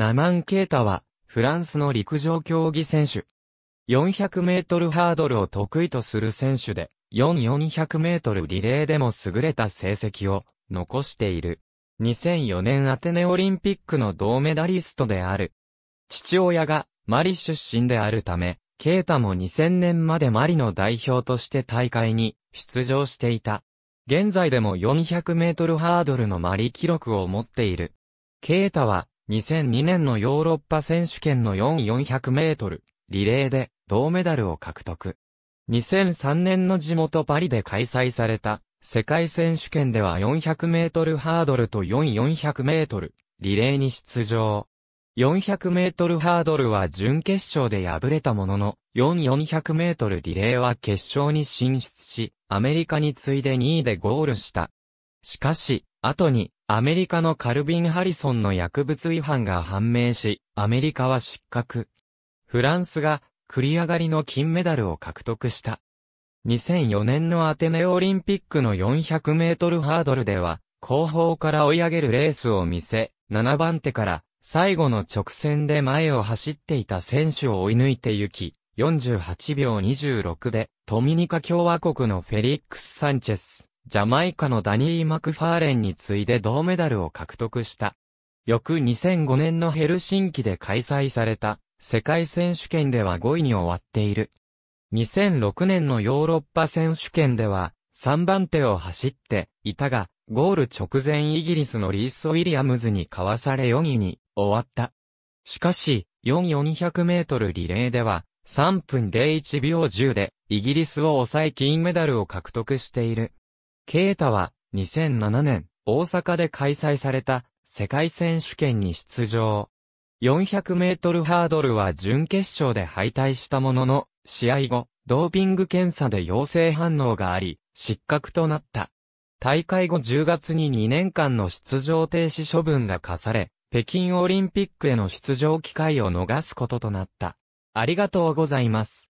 ナマン・ケータは、フランスの陸上競技選手。400メートルハードルを得意とする選手で、4400メートルリレーでも優れた成績を残している。2004年アテネオリンピックの銅メダリストである。父親がマリ出身であるため、ケータも2000年までマリの代表として大会に出場していた。現在でも400メートルハードルのマリ記録を持っている。ケータは2002年のヨーロッパ選手権の4400メートル、リレーで銅メダルを獲得。2003年の地元パリで開催された世界選手権では400メートルハードルと4400メートル、リレーに出場。400メートルハードルは準決勝で敗れたものの、4400メートルリレーは決勝に進出し、アメリカに次いで2位でゴールした。しかし、後に、アメリカのカルビン・ハリソンの薬物違反が判明し、アメリカは失格。フランスが繰り上がりの金メダルを獲得した。2004年のアテネオリンピックの400メートルハードルでは、後方から追い上げるレースを見せ、7番手から最後の直線で前を走っていた選手を追い抜いて行き、48秒26で、トミニカ共和国のフェリックス・サンチェス、ジャマイカのダニー・マクファーレンに次いで銅メダルを獲得した。翌2005年のヘルシンキで開催された世界選手権では5位に終わっている。2006年のヨーロッパ選手権では3番手を走っていたが、ゴール直前イギリスのリース・ウィリアムズにかわされ4位に終わった。しかし、4 400メートルリレーでは3分01秒10でイギリスを抑え金メダルを獲得している。ケータは2007年大阪で開催された世界選手権に出場。400メートルハードルは準決勝で敗退したものの、試合後、ドーピング検査で陽性反応があり、失格となった。大会後10月に2年間の出場停止処分が課され、北京オリンピックへの出場機会を逃すこととなった。ありがとうございます。